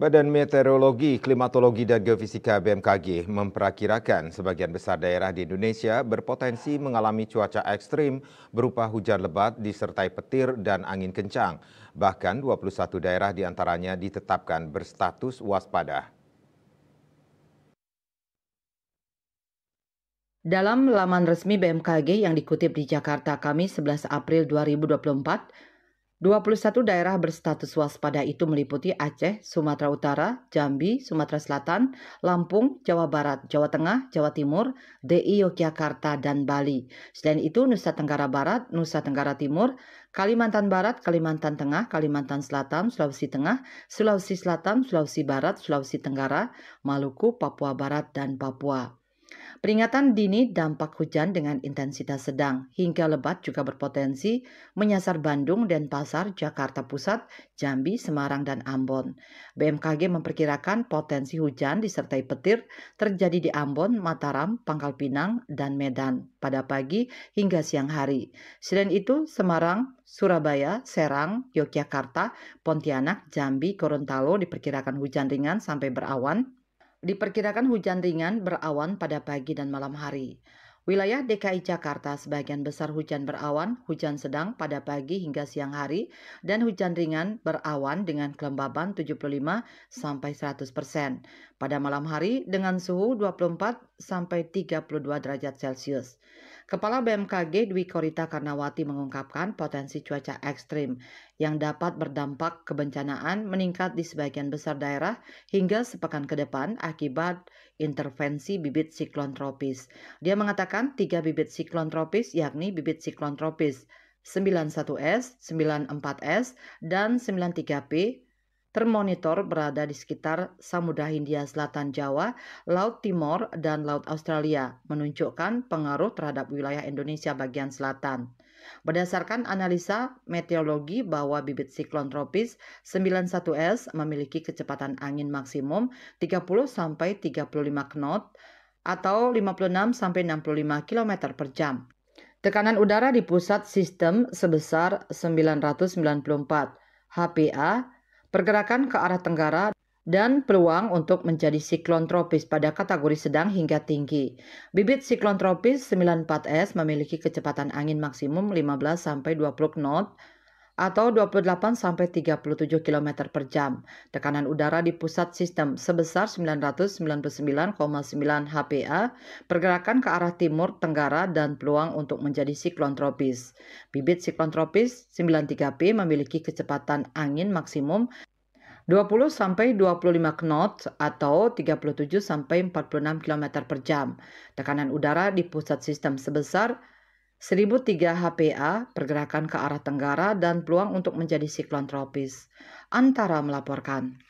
Badan Meteorologi, Klimatologi, dan Geofisika BMKG memperkirakan sebagian besar daerah di Indonesia berpotensi mengalami cuaca ekstrim berupa hujan lebat disertai petir dan angin kencang. Bahkan 21 daerah diantaranya ditetapkan berstatus waspada. Dalam laman resmi BMKG yang dikutip di Jakarta Kamis 11 April 2024, 21 daerah berstatus waspada itu meliputi Aceh, Sumatera Utara, Jambi, Sumatera Selatan, Lampung, Jawa Barat, Jawa Tengah, Jawa Timur, DI Yogyakarta, dan Bali. Selain itu, Nusa Tenggara Barat, Nusa Tenggara Timur, Kalimantan Barat, Kalimantan Tengah, Kalimantan Selatan, Sulawesi Tengah, Sulawesi Selatan, Sulawesi Barat, Sulawesi Tenggara, Maluku, Papua Barat, dan Papua. Peringatan dini dampak hujan dengan intensitas sedang hingga lebat juga berpotensi menyasar Bandung, dan pasar Jakarta Pusat, Jambi, Semarang, dan Ambon. BMKG memperkirakan potensi hujan disertai petir terjadi di Ambon, Mataram, Pangkal Pinang, dan Medan pada pagi hingga siang hari. Selain itu, Semarang, Surabaya, Serang, Yogyakarta, Pontianak, Jambi, Gorontalo diperkirakan hujan ringan sampai berawan Diperkirakan hujan ringan berawan pada pagi dan malam hari. Wilayah DKI Jakarta sebagian besar hujan berawan, hujan sedang pada pagi hingga siang hari, dan hujan ringan berawan dengan kelembaban 75 sampai 100 persen. Pada malam hari dengan suhu 24 sampai 32 derajat Celcius. Kepala BMKG Dwi Korita Karnawati mengungkapkan potensi cuaca ekstrim yang dapat berdampak kebencanaan meningkat di sebagian besar daerah hingga sepekan ke depan akibat intervensi bibit siklon tropis. Dia mengatakan tiga bibit siklon tropis yakni bibit siklon tropis 91S, 94S, dan 93P termonitor berada di sekitar Samudra Hindia Selatan Jawa, Laut Timor, dan Laut Australia, menunjukkan pengaruh terhadap wilayah Indonesia bagian selatan. Berdasarkan analisa meteorologi bahwa bibit siklon tropis 91S memiliki kecepatan angin maksimum 30 35 knot atau 56 65 km per jam. Tekanan udara di pusat sistem sebesar 994 HPA pergerakan ke arah tenggara, dan peluang untuk menjadi siklon tropis pada kategori sedang hingga tinggi. Bibit siklon tropis 94S memiliki kecepatan angin maksimum 15-20 knot atau 28-37 sampai km per jam. Tekanan udara di pusat sistem sebesar 999,9 HPA, pergerakan ke arah timur, tenggara, dan peluang untuk menjadi siklon tropis. Bibit siklon tropis 93P memiliki kecepatan angin maksimum 20 sampai 25 knot atau 37 sampai 46 km per jam. Tekanan udara di pusat sistem sebesar 1003 HPA pergerakan ke arah tenggara dan peluang untuk menjadi siklon tropis. Antara melaporkan.